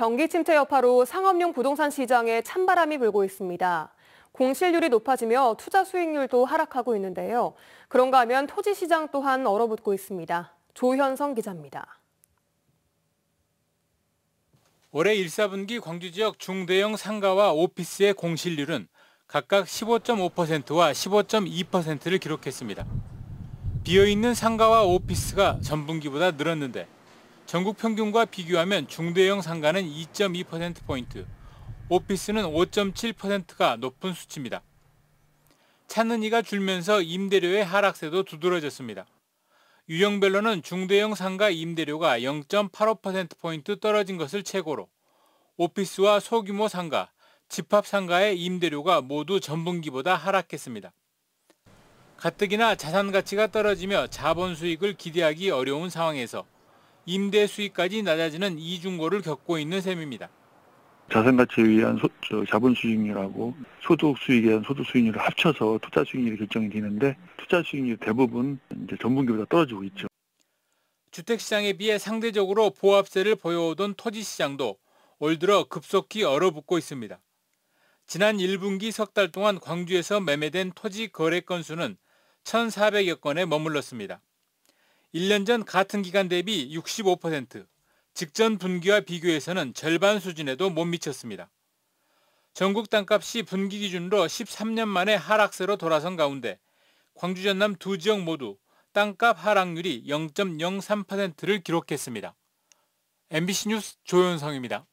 경기 침체 여파로 상업용 부동산 시장에 찬바람이 불고 있습니다. 공실률이 높아지며 투자 수익률도 하락하고 있는데요. 그런가 하면 토지 시장 또한 얼어붙고 있습니다. 조현성 기자입니다. 올해 1, 4분기 광주 지역 중대형 상가와 오피스의 공실률은 각각 15.5%와 15.2%를 기록했습니다. 비어있는 상가와 오피스가 전분기보다 늘었는데 전국 평균과 비교하면 중대형 상가는 2.2%포인트, 오피스는 5.7%가 높은 수치입니다. 찾는 이가 줄면서 임대료의 하락세도 두드러졌습니다. 유형별로는 중대형 상가 임대료가 0.85%포인트 떨어진 것을 최고로, 오피스와 소규모 상가, 집합 상가의 임대료가 모두 전분기보다 하락했습니다. 가뜩이나 자산 가치가 떨어지며 자본 수익을 기대하기 어려운 상황에서 임대 수익까지 낮아지는 이중고를 겪고 있는 셈입니다. 자산가치에 의한 소, 자본 수익률하고 소득 수익에 의한 소득 수익률을 합쳐서 투자 수익률이 결정이 되는데 투자 수익률 대부분 이제 전분기보다 떨어지고 있죠. 주택시장에 비해 상대적으로 보합세를 보여오던 토지시장도 올 들어 급속히 얼어붙고 있습니다. 지난 1분기 석 달 동안 광주에서 매매된 토지 거래 건수는 1,400여 건에 머물렀습니다. 1년 전 같은 기간 대비 65%, 직전 분기와 비교해서는 절반 수준에도 못 미쳤습니다. 전국 땅값이 분기 기준으로 13년 만에 하락세로 돌아선 가운데 광주 전남 두 지역 모두 땅값 하락률이 0.03%를 기록했습니다. MBC 뉴스 조현성입니다.